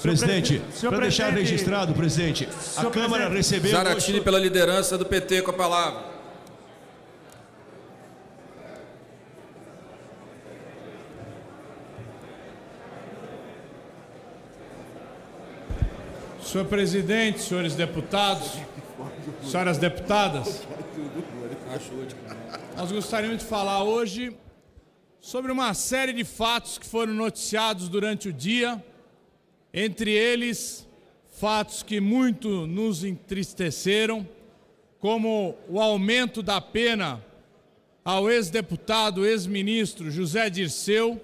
Presidente, para deixar registrado, presidente, a Câmara recebeu... Zaratini hoje... pela liderança do PT com a palavra. Senhor presidente, senhores deputados, senhoras deputadas, nós gostaríamos de falar hoje sobre uma série de fatos que foram noticiados durante o dia entre eles, fatos que muito nos entristeceram, como o aumento da pena ao ex-deputado, ex-ministro José Dirceu,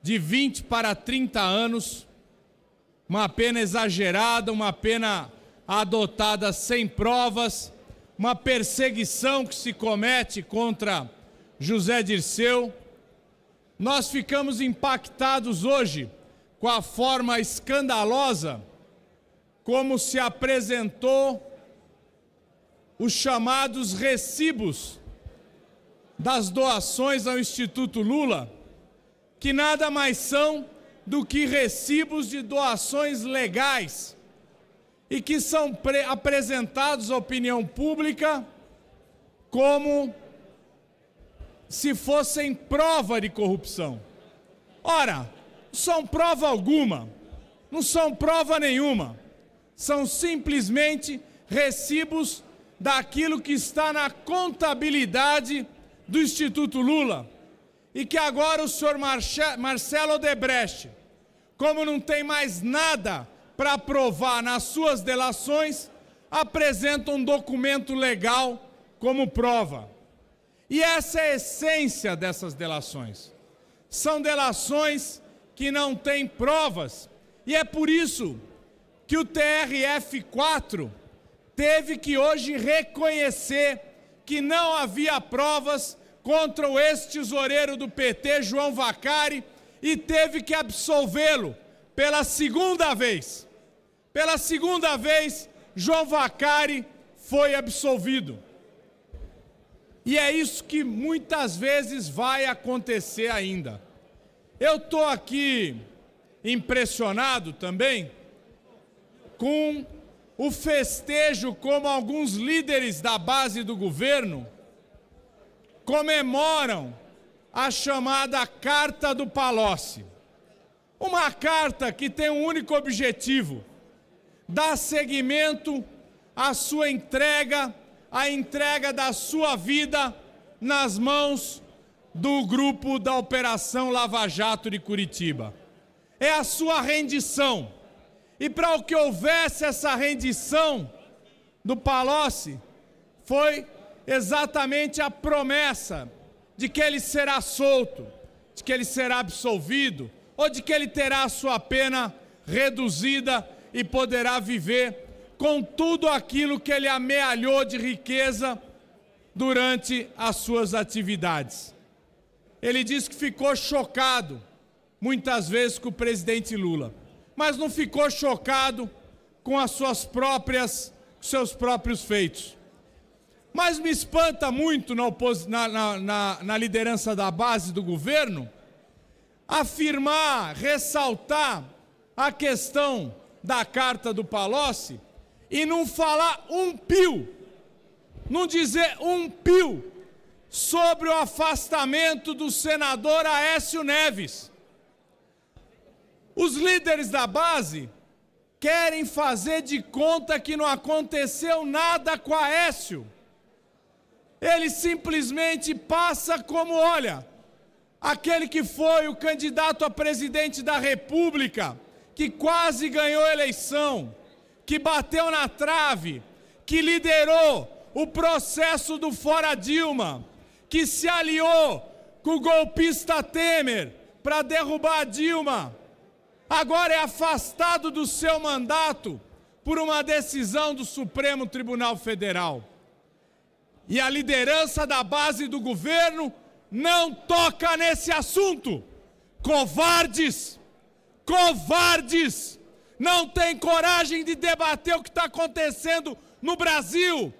de 20 para 30 anos, uma pena exagerada, uma pena adotada sem provas, uma perseguição que se comete contra José Dirceu. Nós ficamos impactados hoje com a forma escandalosa como se apresentou os chamados recibos das doações ao Instituto Lula, que nada mais são do que recibos de doações legais e que são apresentados à opinião pública como se fossem prova de corrupção. Ora, são prova alguma, não são prova nenhuma, são simplesmente recibos daquilo que está na contabilidade do Instituto Lula e que agora o senhor Marcelo Odebrecht, como não tem mais nada para provar nas suas delações, apresenta um documento legal como prova. E essa é a essência dessas delações. São delações que não tem provas, e é por isso que o TRF4 teve que hoje reconhecer que não havia provas contra o ex-tesoureiro do PT, João Vacari, e teve que absolvê-lo pela segunda vez. Pela segunda vez, João Vacari foi absolvido. E é isso que muitas vezes vai acontecer ainda. Eu estou aqui impressionado também com o festejo como alguns líderes da base do governo comemoram a chamada Carta do Palocci. Uma carta que tem um único objetivo: dar seguimento à sua entrega, à entrega da sua vida nas mãos do grupo da Operação Lava Jato de Curitiba. É a sua rendição. E para o que houvesse essa rendição do Palocci, foi exatamente a promessa de que ele será solto, de que ele será absolvido, ou de que ele terá a sua pena reduzida e poderá viver com tudo aquilo que ele amealhou de riqueza durante as suas atividades. Ele disse que ficou chocado, muitas vezes, com o presidente Lula, mas não ficou chocado com as suas próprias, seus próprios feitos. Mas me espanta muito na, na, na, na liderança da base do governo afirmar, ressaltar a questão da carta do Palocci e não falar um pio, não dizer um pio sobre o afastamento do senador Aécio Neves. Os líderes da base querem fazer de conta que não aconteceu nada com Aécio. Ele simplesmente passa como, olha, aquele que foi o candidato a presidente da República, que quase ganhou a eleição, que bateu na trave, que liderou o processo do fora Dilma, que se aliou com o golpista Temer para derrubar a Dilma, agora é afastado do seu mandato por uma decisão do Supremo Tribunal Federal. E a liderança da base do governo não toca nesse assunto. Covardes! Covardes! Não tem coragem de debater o que está acontecendo no Brasil.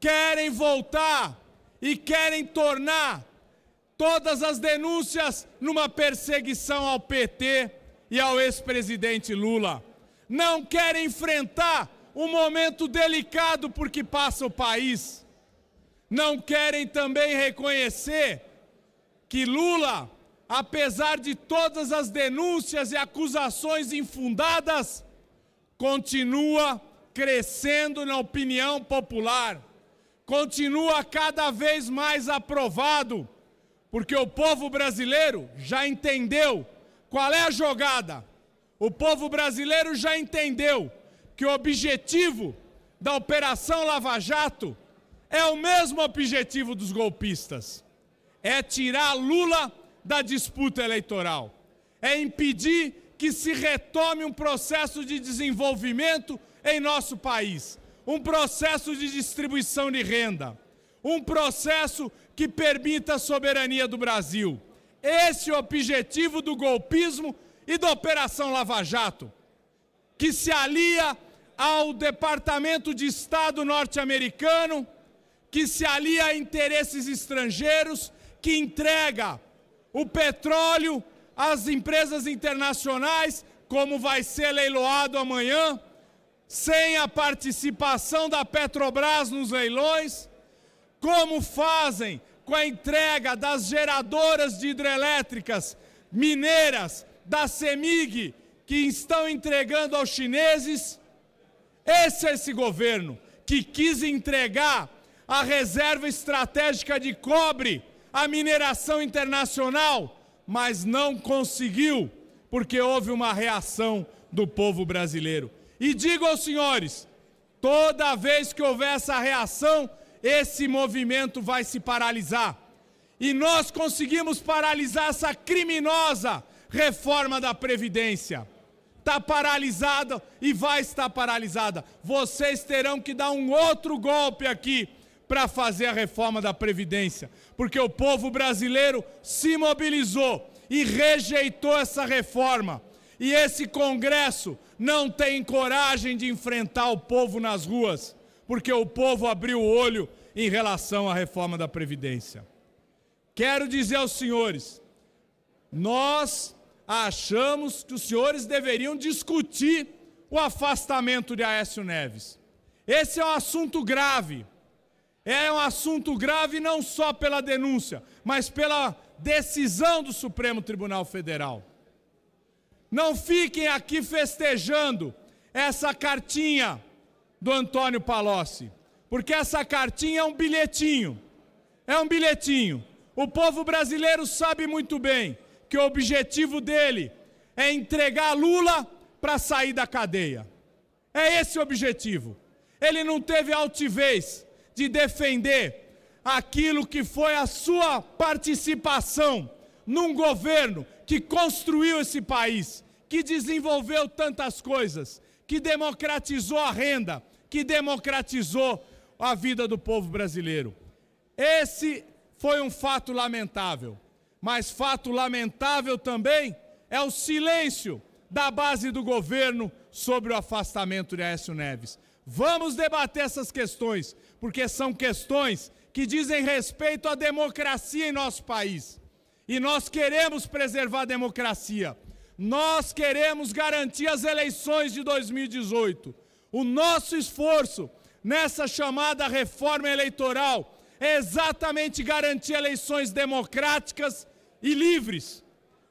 Querem voltar e querem tornar todas as denúncias numa perseguição ao PT e ao ex-presidente Lula. Não querem enfrentar um momento delicado por que passa o país. Não querem também reconhecer que Lula, apesar de todas as denúncias e acusações infundadas, continua crescendo na opinião popular continua cada vez mais aprovado, porque o povo brasileiro já entendeu qual é a jogada. O povo brasileiro já entendeu que o objetivo da Operação Lava Jato é o mesmo objetivo dos golpistas: é tirar Lula da disputa eleitoral, é impedir que se retome um processo de desenvolvimento em nosso país, um processo de distribuição de renda, um processo que permita a soberania do Brasil. Esse é o objetivo do golpismo e da Operação Lava Jato, que se alia ao Departamento de Estado norte-americano, que se alia a interesses estrangeiros, que entrega o petróleo às empresas internacionais, como vai ser leiloado amanhã sem a participação da Petrobras nos leilões, como fazem com a entrega das geradoras de hidrelétricas mineiras da CEMIG, que estão entregando aos chineses. Esse é esse governo que quis entregar a reserva estratégica de cobre à mineração internacional, mas não conseguiu, porque houve uma reação do povo brasileiro. E digo aos senhores: toda vez que houver essa reação, esse movimento vai se paralisar. E nós conseguimos paralisar essa criminosa reforma da Previdência. Está paralisada e vai estar paralisada. Vocês terão que dar um outro golpe aqui para fazer a reforma da Previdência, porque o povo brasileiro se mobilizou e rejeitou essa reforma. E esse Congresso não tem coragem de enfrentar o povo nas ruas, porque o povo abriu o olho em relação à reforma da Previdência. Quero dizer aos senhores, nós achamos que os senhores deveriam discutir o afastamento de Aécio Neves. Esse é um assunto grave. É um assunto grave não só pela denúncia, mas pela decisão do Supremo Tribunal Federal. Não fiquem aqui festejando essa cartinha do Antônio Palocci, porque essa cartinha é um bilhetinho. É um bilhetinho. O povo brasileiro sabe muito bem que o objetivo dele é entregar Lula para sair da cadeia. É esse o objetivo. Ele não teve altivez de defender aquilo que foi a sua participação num governo que construiu esse país, que desenvolveu tantas coisas, que democratizou a renda, que democratizou a vida do povo brasileiro. Esse foi um fato lamentável, mas fato lamentável também é o silêncio da base do governo sobre o afastamento de Aécio Neves. Vamos debater essas questões, porque são questões que dizem respeito à democracia em nosso país. E nós queremos preservar a democracia. Nós queremos garantir as eleições de 2018. O nosso esforço nessa chamada reforma eleitoral é exatamente garantir eleições democráticas e livres,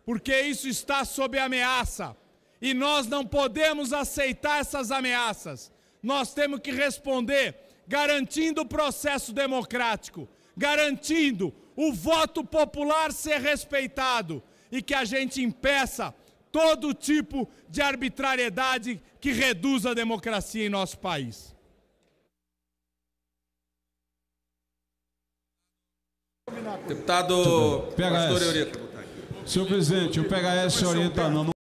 porque isso está sob ameaça. E nós não podemos aceitar essas ameaças. Nós temos que responder garantindo o processo democrático, garantindo o voto popular ser respeitado e que a gente impeça todo tipo de arbitrariedade que reduz a democracia em nosso país. Deputado Pastor Eurico. Senhor presidente, o PHS orienta não.